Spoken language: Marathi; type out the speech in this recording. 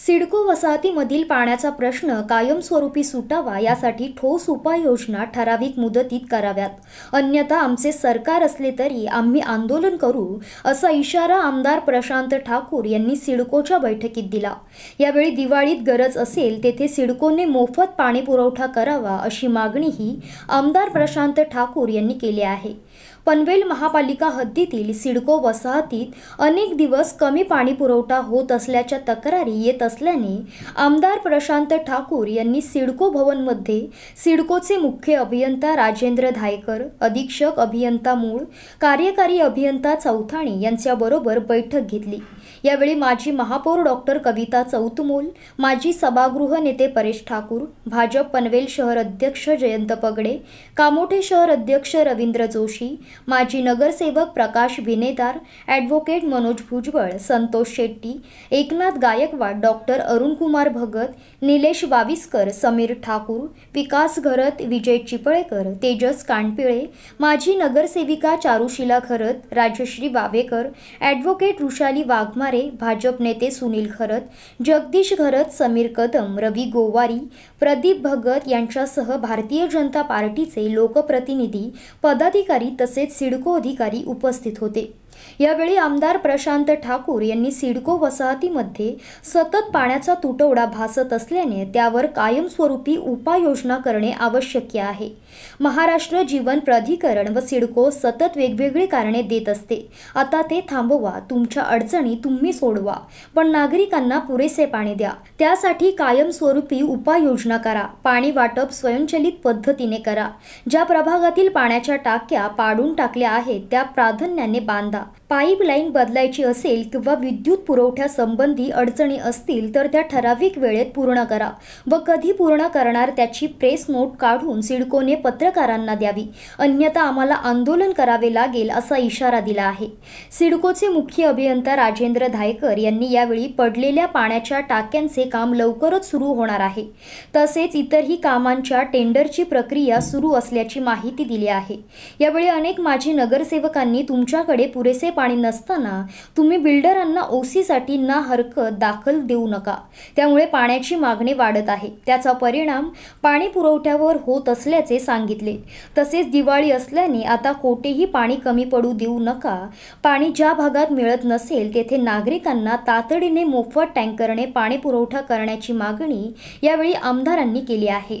सिडको वसाहतीमधील पाण्याचा प्रश्न कायमस्वरूपी सुटावा यासाठी ठोस उपाययोजना ठराविक मुदतीत कराव्यात अन्यथा आमचे सरकार असले तरी आम्ही आंदोलन करू असा इशारा आमदार प्रशांत ठाकूर यांनी सिडकोच्या बैठकीत दिला यावेळी दिवाळीत गरज असेल तेथे सिडकोने मोफत पाणी पुरवठा करावा अशी मागणीही आमदार प्रशांत ठाकूर यांनी केली आहे पनवेल महापालिका हद्दीतील सिडको वसाहतीत अनेक दिवस कमी पाणी पुरवठा होत असल्याच्या तक्रारी येत असल्याने आमदार प्रशांत ठाकूर यांनी सिडको भवनमध्ये सिडकोचे मुख्य अभियंता राजेंद्र धायकर अधीक्षक अभियंता मूळ कार्यकारी अभियंता चौथाणी यांच्याबरोबर बैठक घेतली यावेळी माजी महापौर डॉक्टर कविता चौतमोल माजी सभागृह नेते परेश ठाकूर भाजप पनवेल शहर अध्यक्ष जयंत पगडे कामोठे शहर अध्यक्ष रवींद्र जोशी माजी नगरसेवक प्रकाश भिनेदार ॲडव्होकेट मनोज भुजबळ संतोष शेट्टी एकनाथ गायकवाड डॉ डॉक्टर अरुणकुमार भगत निलेश वाविस्कर समीर ठाकूर विकास घरत विजय चिपळेकर तेजस कानपिळे माजी नगरसेविका चारुशिला खरत राजश्री वावेकर ॲडव्होकेट ऋषाली वाघमारे भाजप नेते सुनील खरत जगदीश घरत समीर कदम रवी गोवारी प्रदीप भगत यांच्यासह भारतीय जनता पार्टीचे लोकप्रतिनिधी पदाधिकारी तसेच सिडको अधिकारी उपस्थित होते यावेळी आमदार प्रशांत ठाकूर यांनी सिडको वसाहतीमध्ये सतत पाण्याचा तुटवडा भासत असल्याने त्यावर कायमस्वरूपी उपाययोजना करणे आवश्यक आहे महाराष्ट्र जीवन प्राधिकरण व सिडको सतत वेगवेगळी कारणे देत असते आता ते थांबवा तुमच्या अडचणी तुम्ही सोडवा पण नागरिकांना पुरेसे पाणी द्या त्यासाठी कायमस्वरूपी उपाययोजना करा पाणी वाटप स्वयंचलित पद्धतीने करा ज्या प्रभागातील पाण्याच्या टाक्या पाडून टाकल्या आहेत त्या प्राधान्याने बांधा पाईपलाईन बदलायची असेल किंवा विद्युत पुरवठ्यासंबंधी अडचणी असतील तर त्या ठराविक वेळेत पूर्ण करा व कधी पूर्ण करणार त्याची प्रेस नोट काढून सिडकोने पत्रकारांना द्यावी अन्यथा आम्हाला आंदोलन करावे लागेल असा इशारा दिला आहे सिडकोचे मुख्य अभियंता राजेंद्र धायकर यांनी यावेळी पडलेल्या पाण्याच्या टाक्यांचे काम लवकरच सुरू होणार आहे तसेच इतरही कामांच्या टेंडरची प्रक्रिया सुरू असल्याची माहिती दिली आहे यावेळी अनेक माजी नगरसेवकांनी तुमच्याकडे पुरेसे पाणी नसताना तुम्ही बिल्डरांना ओसीसाठी ना हरकत दाखल देऊ नका त्यामुळे पाण्याची मागणी वाढत आहे त्याचा परिणाम पाणी पुरवठ्यावर होत असल्याचे सांगितले तसेच दिवाळी असल्याने आता कोठेही पाणी कमी पडू देऊ नका पाणी ज्या भागात मिळत नसेल तेथे नागरिकांना तातडीने मोफत टँकरने पाणी पुरवठा करण्याची मागणी यावेळी आमदारांनी केली आहे